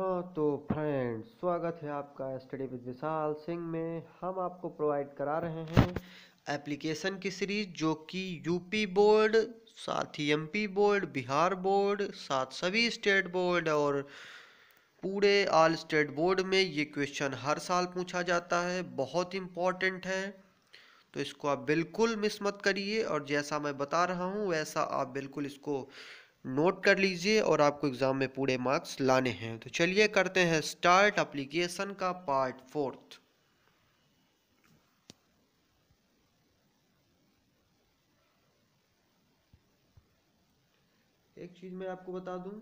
हाँ तो फ्रेंड्स स्वागत है आपका स्टडी विद विशाल सिंह में हम आपको प्रोवाइड करा रहे हैं एप्लीकेशन की सीरीज जो कि यूपी बोर्ड साथ ही एमपी बोर्ड बिहार बोर्ड साथ सभी स्टेट बोर्ड और पूरे ऑल स्टेट बोर्ड में ये क्वेश्चन हर साल पूछा जाता है बहुत इम्पॉर्टेंट है तो इसको आप बिल्कुल मिस मत करिए और जैसा मैं बता रहा हूँ वैसा आप बिल्कुल इसको नोट कर लीजिए और आपको एग्ज़ाम में पूरे मार्क्स लाने हैं तो चलिए करते हैं स्टार्ट अप्लीकेशन का पार्ट फोर्थ एक चीज़ मैं आपको बता दूं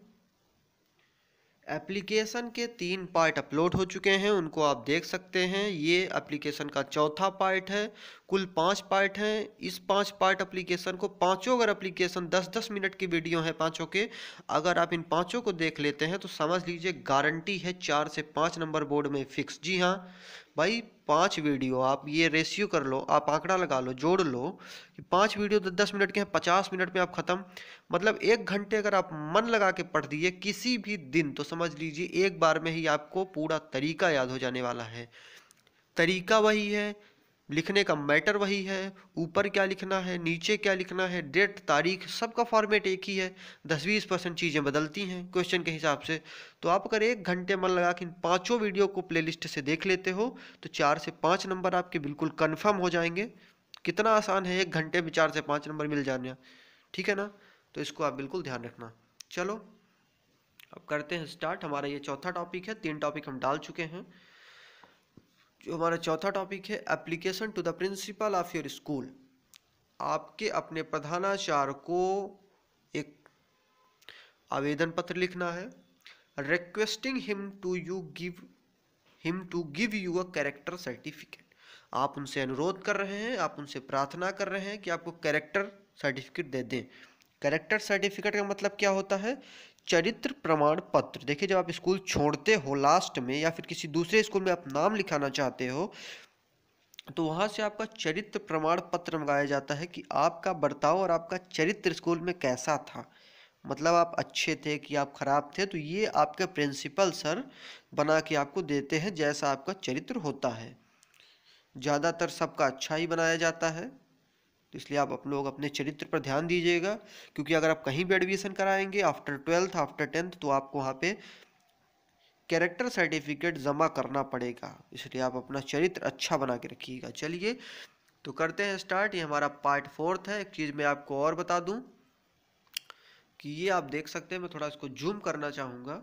एप्लीकेशन के तीन पार्ट अपलोड हो चुके हैं उनको आप देख सकते हैं ये एप्लीकेशन का चौथा पार्ट है कुल पांच पार्ट हैं इस पांच पार्ट एप्लीकेशन को पांचों अगर एप्लीकेशन दस दस मिनट की वीडियो है पांचों के अगर आप इन पांचों को देख लेते हैं तो समझ लीजिए गारंटी है चार से पाँच नंबर बोर्ड में फिक्स जी हाँ भाई पांच वीडियो आप ये रेशियो कर लो आप आंकड़ा लगा लो जोड़ लो कि पांच वीडियो तो दस मिनट के हैं पचास मिनट में आप ख़त्म मतलब एक घंटे अगर आप मन लगा के पढ़ दिए किसी भी दिन तो समझ लीजिए एक बार में ही आपको पूरा तरीका याद हो जाने वाला है तरीका वही है लिखने का मैटर वही है ऊपर क्या लिखना है नीचे क्या लिखना है डेट तारीख सबका फॉर्मेट एक ही है दस बीस परसेंट चीज़ें बदलती हैं क्वेश्चन के हिसाब से तो आप अगर एक घंटे मन लगा कि इन पाँचों वीडियो को प्लेलिस्ट से देख लेते हो तो चार से पाँच नंबर आपके बिल्कुल कन्फर्म हो जाएंगे कितना आसान है एक घंटे में चार से पाँच नंबर मिल जाने ठीक है ना तो इसको आप बिल्कुल ध्यान रखना चलो अब करते हैं स्टार्ट हमारा ये चौथा टॉपिक है तीन टॉपिक हम डाल चुके हैं जो हमारा चौथा टॉपिक है application to the principal of your school आपके अपने प्रधानाचार्य को एक आवेदन पत्र लिखना है requesting him to you give him to give you a character certificate आप उनसे अनुरोध कर रहे हैं आप उनसे प्रार्थना कर रहे हैं कि आपको कैरेक्टर सर्टिफिकेट दे दें करेक्टर सर्टिफिकेट का मतलब क्या होता है चरित्र प्रमाण पत्र देखिए जब आप स्कूल छोड़ते हो लास्ट में या फिर किसी दूसरे स्कूल में आप नाम लिखाना चाहते हो तो वहाँ से आपका चरित्र प्रमाण पत्र मंगाया जाता है कि आपका बर्ताव और आपका चरित्र स्कूल में कैसा था मतलब आप अच्छे थे कि आप ख़राब थे तो ये आपके प्रिंसिपल सर बना के आपको देते हैं जैसा आपका चरित्र होता है ज़्यादातर सबका अच्छा ही बनाया जाता है तो इसलिए आप लोग अपने चरित्र पर ध्यान दीजिएगा क्योंकि अगर आप कहीं भी एडमिशन कराएंगे आफ्टर ट्वेल्थ आफ्टर टेंथ तो आपको वहाँ पे कैरेक्टर सर्टिफिकेट जमा करना पड़ेगा इसलिए आप अपना चरित्र अच्छा बना के रखिएगा चलिए तो करते हैं स्टार्ट ये हमारा पार्ट फोर्थ है एक चीज़ मैं आपको और बता दूँ कि ये आप देख सकते हैं मैं थोड़ा इसको जूम करना चाहूँगा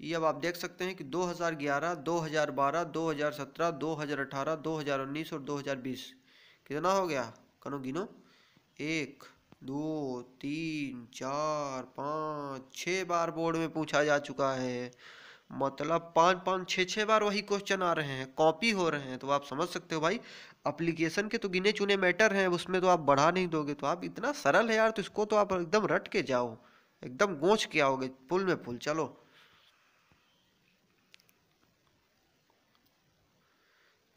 ये अब आप देख सकते हैं कि 2011, 2012, 2017, 2018, 2019 और 2020 कितना हो गया करो गिनो एक दो तीन चार पाँच छः बार बोर्ड में पूछा जा चुका है मतलब पाँच पाँच छः छः बार वही क्वेश्चन आ रहे हैं कॉपी हो रहे हैं तो आप समझ सकते हो भाई अप्लीकेशन के तो गिने चुने मैटर हैं उसमें तो आप बढ़ा नहीं दोगे तो आप इतना सरल है यार तो इसको तो आप एकदम रट के जाओ एकदम गोच के आओगे पुल में पुल चलो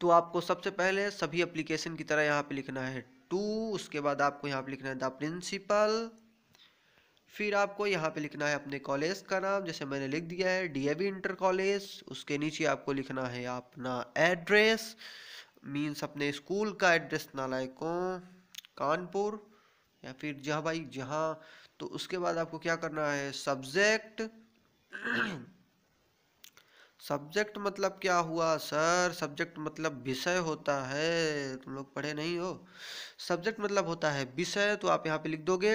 तो आपको सबसे पहले सभी एप्लीकेशन की तरह यहाँ पे लिखना है टू उसके बाद आपको यहाँ पे लिखना है द प्रिंसिपल फिर आपको यहाँ पे लिखना है अपने कॉलेज का नाम जैसे मैंने लिख दिया है वी इंटर कॉलेज उसके नीचे आपको लिखना है अपना एड्रेस मीन्स अपने स्कूल का एड्रेस नालायको नालायकों कानपुर या फिर जहाँ भाई जहाँ तो उसके बाद आपको क्या करना है सब्जेक्ट सब्जेक्ट मतलब क्या हुआ सर सब्जेक्ट मतलब विषय होता है तुम लोग पढ़े नहीं हो सब्जेक्ट मतलब होता है विषय तो आप यहाँ पे लिख दोगे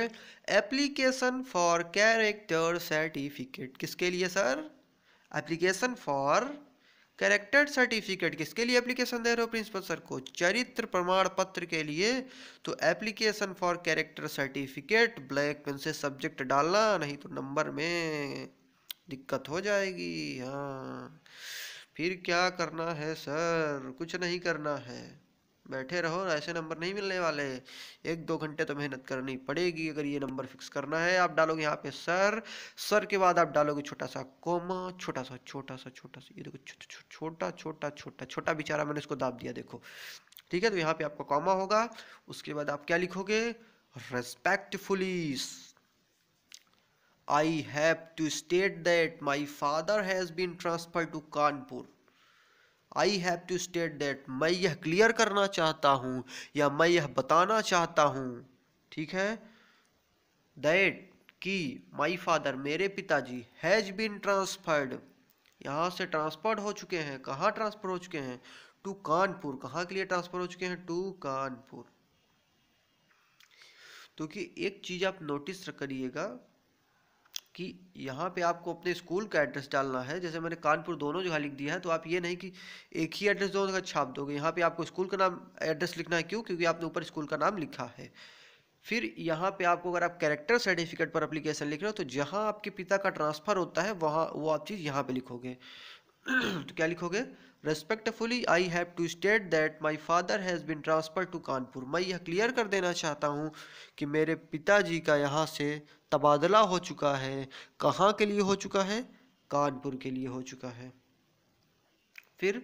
एप्लीकेशन फॉर कैरेक्टर सर्टिफिकेट किसके लिए sir application for character certificate किसके लिए एप्लीकेशन दे रहे हो प्रिंसिपल सर को चरित्र प्रमाण पत्र के लिए तो application for character certificate black pen से सब्जेक्ट डालना नहीं तो नंबर में दिक्कत हो जाएगी हाँ फिर क्या करना है सर कुछ नहीं करना है बैठे रहो ऐसे नंबर नहीं मिलने वाले एक दो घंटे तो मेहनत करनी पड़ेगी अगर ये नंबर फिक्स करना है आप डालोगे यहाँ पे सर सर के बाद आप डालोगे छोटा सा कोमा छोटा सा छोटा सा छोटा सा ये देखो छोटा छोटा छोटा छोटा बेचारा मैंने इसको दाब दिया देखो ठीक है तो यहाँ पे आपका कॉमा होगा उसके बाद आप क्या लिखोगे respectfully I have to state that my father has been transferred to Kanpur. I have to state that मैं यह क्लियर करना चाहता हूँ या मैं यह बताना चाहता हूँ ठीक है दैट कि माई फादर मेरे पिताजी हैज been ट्रांसफर्ड यहाँ से ट्रांसफर्ड हो चुके हैं कहाँ ट्रांसफर हो चुके हैं टू कानपुर कहाँ के लिए ट्रांसफर हो चुके हैं टू कानपुर तो कि एक चीज़ आप नोटिस करिएगा कि यहाँ पे आपको अपने स्कूल का एड्रेस डालना है जैसे मैंने कानपुर दोनों जगह लिख दिया है तो आप ये नहीं कि एक ही एड्रेस दोनों जगह छाप दोगे यहाँ पे आपको स्कूल का नाम एड्रेस लिखना है क्यों क्योंकि आपने ऊपर स्कूल का नाम लिखा है फिर यहाँ पे आपको अगर आप कैरेक्टर सर्टिफिकेट पर अप्लीकेशन लिख रहे हो तो जहाँ आपके पिता का ट्रांसफ़र होता है वहाँ वो आप चीज़ यहाँ पर लिखोगे तो क्या लिखोगे respectfully I have to state that my father has been transfer to Kanpur मैं यह क्लियर कर देना चाहता हूँ कि मेरे पिताजी का यहाँ से तबादला हो चुका है कहाँ के लिए हो चुका है कानपुर के लिए हो चुका है फिर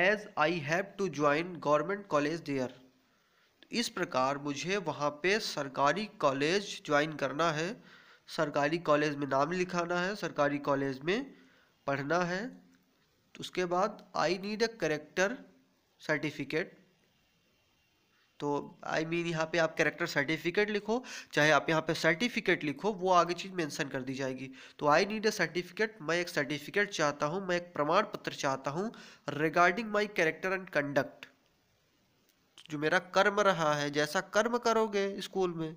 as I have to join government college there इस प्रकार मुझे वहाँ पे सरकारी कॉलेज ज्वाइन करना है सरकारी कॉलेज में नाम लिखाना है सरकारी कॉलेज में पढ़ना है तो उसके बाद I need a character certificate तो आई I मीन mean, यहाँ पे आप करेक्टर सर्टिफिकेट लिखो चाहे आप यहाँ पे सर्टिफिकेट लिखो वो आगे चीज़ मेंशन कर दी जाएगी तो आई नीड अ सर्टिफिकेट मैं एक सर्टिफिकेट चाहता हूँ मैं एक प्रमाण पत्र चाहता हूँ regarding my character and conduct जो मेरा कर्म रहा है जैसा कर्म करोगे स्कूल में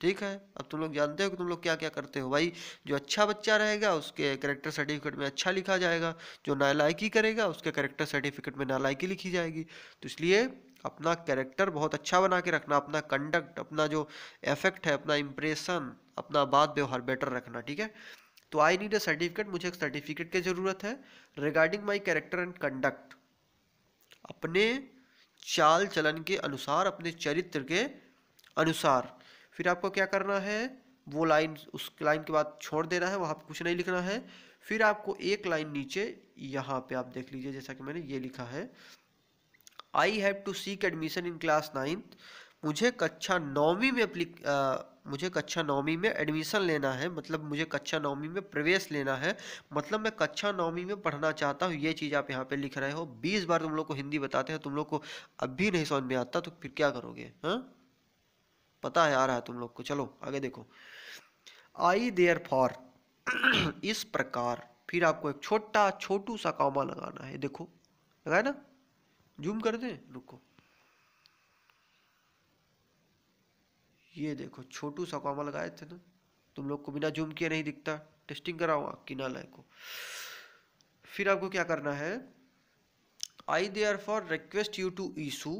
ठीक है अब तुम लोग जानते हो कि तुम लोग क्या क्या करते हो भाई जो अच्छा बच्चा रहेगा उसके करेक्टर सर्टिफिकेट में अच्छा लिखा जाएगा जो नालायकी करेगा उसके करेक्टर सर्टिफिकेट में नालायकी लिखी जाएगी तो इसलिए अपना करेक्टर बहुत अच्छा बना के रखना अपना कंडक्ट अपना जो एफेक्ट है अपना इम्प्रेशन अपना बात व्यवहार बेटर रखना ठीक है तो आई नीड ए सर्टिफिकेट मुझे एक सर्टिफिकेट की ज़रूरत है regarding my character and conduct अपने चाल चलन के अनुसार अपने चरित्र के अनुसार फिर आपको क्या करना है वो लाइन उस लाइन के बाद छोड़ देना है वहाँ पर कुछ नहीं लिखना है फिर आपको एक लाइन नीचे यहाँ पे आप देख लीजिए जैसा कि मैंने ये लिखा है I have to seek admission in class ninth मुझे कक्षा नौवीं में अप्ली मुझे कक्षा नौवीं में एडमिशन लेना है मतलब मुझे कक्षा नौवीं में प्रवेश लेना है मतलब मैं कक्षा नौवीं में पढ़ना चाहता हूँ ये चीज़ आप यहाँ पे लिख रहे हो बीस बार तुम लोग को हिंदी बताते हैं तुम लोग को अब भी नहीं समझ में आता तो फिर क्या करोगे हाँ पता है आ रहा है तुम लोग को चलो आगे देखो आई देयर फॉर इस प्रकार फिर आपको एक छोटा छोटू सा कॉमा लगाना है देखो लगाए ना जूम कर दे रुको ये देखो छोटू सा कॉमा लगाए थे ना तुम लोग को बिना जूम किए नहीं दिखता टेस्टिंग कराओ आपकी ना को फिर आपको क्या करना है I therefore request you to issue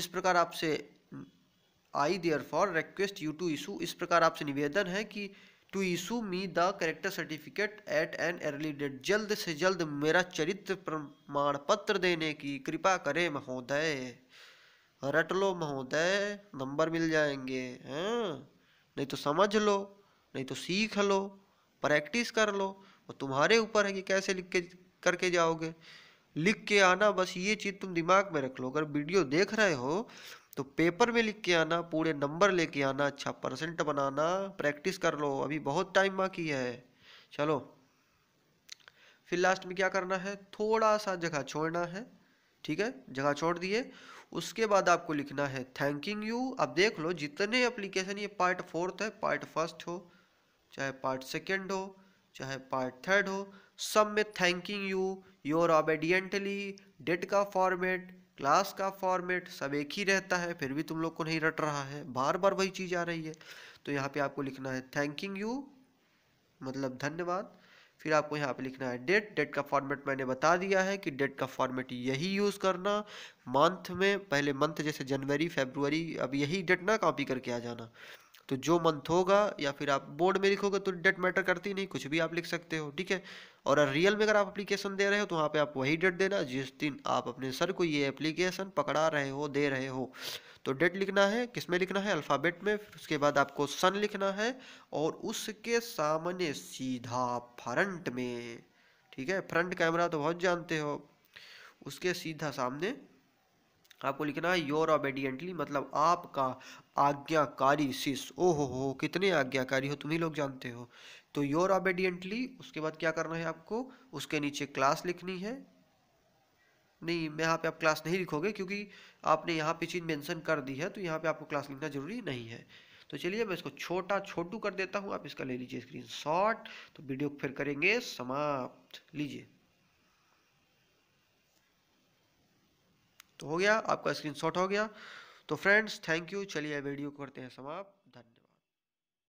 इस प्रकार आपसे I therefore request you to issue इस प्रकार आपसे निवेदन है कि to issue me the character certificate at an early date जल्द से जल्द मेरा चरित्र प्रमाण पत्र देने की कृपा करें महोदय रट लो महोदय नंबर मिल जाएंगे हैं हाँ। नहीं तो समझ लो नहीं तो सीख लो प्रैक्टिस कर लो और तुम्हारे ऊपर है कि कैसे लिख के करके जाओगे लिख के आना बस ये चीज़ तुम दिमाग में रख लो अगर वीडियो देख रहे हो तो पेपर में लिख के आना पूरे नंबर लेके आना अच्छा परसेंट बनाना प्रैक्टिस कर लो अभी बहुत टाइम बाकी है चलो फिर लास्ट में क्या करना है थोड़ा सा जगह छोड़ना है ठीक है जगह छोड़ दिए उसके बाद आपको लिखना है थैंकिंग यू आप देख लो जितने एप्लीकेशन ये पार्ट फोर्थ है पार्ट फर्स्ट हो चाहे पार्ट सेकेंड हो चाहे पार्ट थर्ड हो सब में thanking you your obediently date का फॉर्मेट क्लास का फॉर्मेट सब एक ही रहता है फिर भी तुम लोग को नहीं रट रहा है बार बार वही चीज़ आ रही है तो यहाँ पे आपको लिखना है थैंकिंग यू मतलब धन्यवाद फिर आपको यहाँ पे लिखना है डेट डेट का फॉर्मेट मैंने बता दिया है कि डेट का फॉर्मेट यही यूज़ करना मंथ में पहले मंथ जैसे जनवरी फेबरवरी अब यही डेट ना कॉपी करके आ जाना तो जो मंथ होगा या फिर आप बोर्ड में लिखोगे तो डेट मैटर करती नहीं कुछ भी आप लिख सकते हो ठीक है और रियल में अगर आप एप्लीकेशन दे रहे हो तो वहाँ पे आप वही डेट देना जिस दिन आप अपने सर को ये एप्लीकेशन पकड़ा रहे हो दे रहे हो तो डेट लिखना है किस में लिखना है अल्फ़ाबेट में फिर उसके बाद आपको सन लिखना है और उसके सामने सीधा फ्रंट में ठीक है फ्रंट कैमरा तो बहुत जानते हो उसके सीधा सामने आपको लिखना है योर ओबेडियंटली मतलब आपका आज्ञाकारी शिष ओ हो हो कितने आज्ञाकारी हो तुम ही लोग जानते हो तो योर ऑबेडियंटली उसके बाद क्या करना है आपको उसके नीचे क्लास लिखनी है नहीं मैं यहाँ पे आप क्लास नहीं लिखोगे क्योंकि आपने यहाँ पे चीज़ मेंशन कर दी है तो यहाँ पे आपको क्लास लिखना ज़रूरी नहीं है तो चलिए मैं इसको छोटा छोटू कर देता हूँ आप इसका ले लीजिए स्क्रीन शॉट तो वीडियो फिर करेंगे समाप्त लीजिए तो हो गया आपका स्क्रीन शॉट हो गया तो फ्रेंड्स थैंक यू चलिए वीडियो करते हैं समाप्त